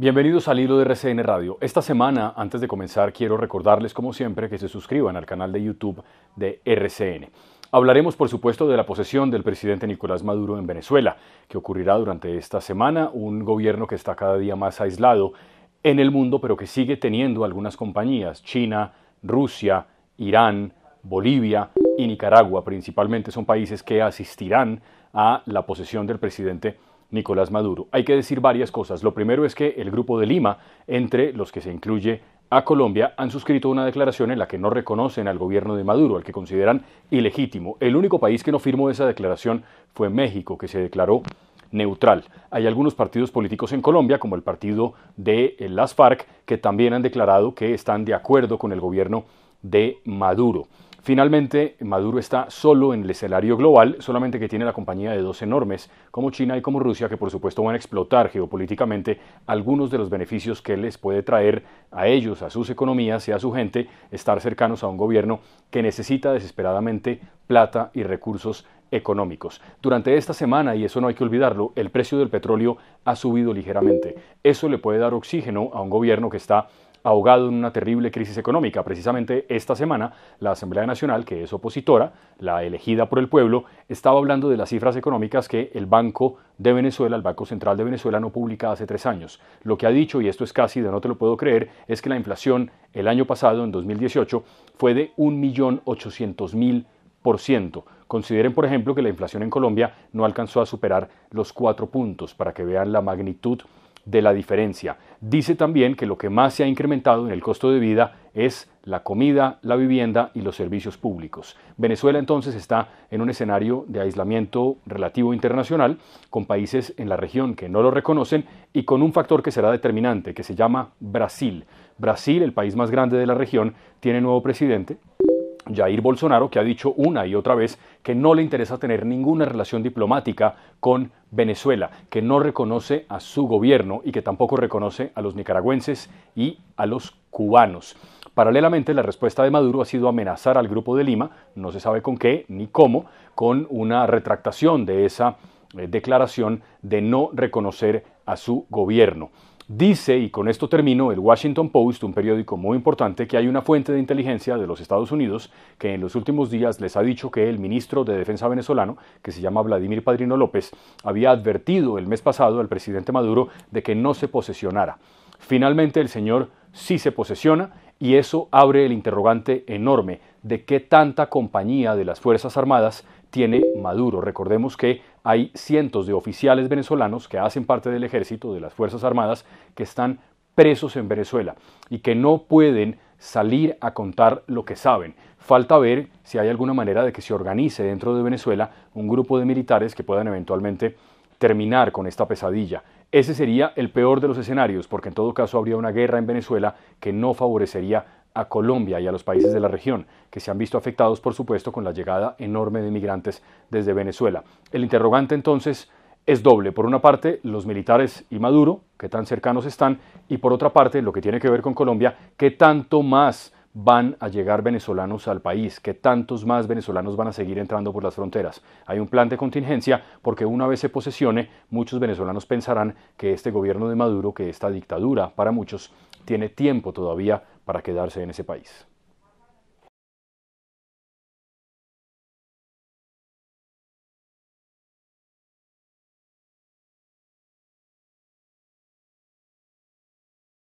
Bienvenidos al hilo de RCN Radio. Esta semana, antes de comenzar, quiero recordarles, como siempre, que se suscriban al canal de YouTube de RCN. Hablaremos, por supuesto, de la posesión del presidente Nicolás Maduro en Venezuela, que ocurrirá durante esta semana, un gobierno que está cada día más aislado en el mundo, pero que sigue teniendo algunas compañías, China, Rusia, Irán, Bolivia y Nicaragua principalmente son países que asistirán a la posesión del presidente Nicolás Maduro. Hay que decir varias cosas. Lo primero es que el Grupo de Lima, entre los que se incluye a Colombia, han suscrito una declaración en la que no reconocen al gobierno de Maduro, al que consideran ilegítimo. El único país que no firmó esa declaración fue México, que se declaró neutral. Hay algunos partidos políticos en Colombia, como el partido de eh, las FARC, que también han declarado que están de acuerdo con el gobierno de Maduro. Finalmente, Maduro está solo en el escenario global, solamente que tiene la compañía de dos enormes, como China y como Rusia, que por supuesto van a explotar geopolíticamente algunos de los beneficios que les puede traer a ellos, a sus economías y a su gente estar cercanos a un gobierno que necesita desesperadamente plata y recursos económicos. Durante esta semana, y eso no hay que olvidarlo, el precio del petróleo ha subido ligeramente. Eso le puede dar oxígeno a un gobierno que está ahogado en una terrible crisis económica. Precisamente esta semana, la Asamblea Nacional, que es opositora, la elegida por el pueblo, estaba hablando de las cifras económicas que el Banco de Venezuela, el Banco Central de Venezuela, no publica hace tres años. Lo que ha dicho, y esto es casi de no te lo puedo creer, es que la inflación el año pasado, en 2018, fue de 1.800.000 Consideren, por ejemplo, que la inflación en Colombia no alcanzó a superar los cuatro puntos para que vean la magnitud de la diferencia. Dice también que lo que más se ha incrementado en el costo de vida es la comida, la vivienda y los servicios públicos. Venezuela entonces está en un escenario de aislamiento relativo internacional, con países en la región que no lo reconocen y con un factor que será determinante, que se llama Brasil. Brasil, el país más grande de la región, tiene nuevo presidente, Jair Bolsonaro, que ha dicho una y otra vez que no le interesa tener ninguna relación diplomática con Venezuela, que no reconoce a su gobierno y que tampoco reconoce a los nicaragüenses y a los cubanos. Paralelamente, la respuesta de Maduro ha sido amenazar al Grupo de Lima, no se sabe con qué ni cómo, con una retractación de esa eh, declaración de no reconocer a su gobierno. Dice, y con esto termino, el Washington Post, un periódico muy importante, que hay una fuente de inteligencia de los Estados Unidos que en los últimos días les ha dicho que el ministro de Defensa venezolano, que se llama Vladimir Padrino López, había advertido el mes pasado al presidente Maduro de que no se posesionara. Finalmente el señor sí se posesiona y eso abre el interrogante enorme de qué tanta compañía de las Fuerzas Armadas tiene Maduro. Recordemos que hay cientos de oficiales venezolanos que hacen parte del ejército, de las Fuerzas Armadas, que están presos en Venezuela y que no pueden salir a contar lo que saben. Falta ver si hay alguna manera de que se organice dentro de Venezuela un grupo de militares que puedan eventualmente terminar con esta pesadilla. Ese sería el peor de los escenarios, porque en todo caso habría una guerra en Venezuela que no favorecería a Colombia y a los países de la región, que se han visto afectados, por supuesto, con la llegada enorme de inmigrantes desde Venezuela. El interrogante entonces es doble. Por una parte, los militares y Maduro, que tan cercanos están, y por otra parte, lo que tiene que ver con Colombia, qué tanto más van a llegar venezolanos al país, que tantos más venezolanos van a seguir entrando por las fronteras. Hay un plan de contingencia porque una vez se posesione, muchos venezolanos pensarán que este gobierno de Maduro, que esta dictadura para muchos, tiene tiempo todavía para quedarse en ese país.